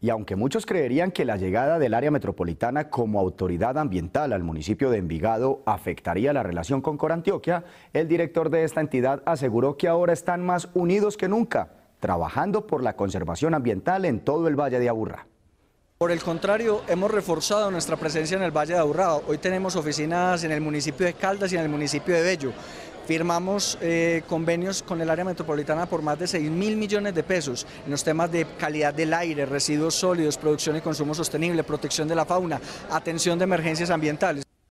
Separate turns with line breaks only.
Y aunque muchos creerían que la llegada del área metropolitana como autoridad ambiental al municipio de Envigado afectaría la relación con Corantioquia, el director de esta entidad aseguró que ahora están más unidos que nunca, trabajando por la conservación ambiental en todo el Valle de Aburra.
Por el contrario, hemos reforzado nuestra presencia en el Valle de Aburrá. Hoy tenemos oficinas en el municipio de Caldas y en el municipio de Bello. Firmamos eh, convenios con el área metropolitana por más de 6 mil millones de pesos en los temas de calidad del aire, residuos sólidos, producción y consumo sostenible, protección de la fauna, atención de emergencias ambientales.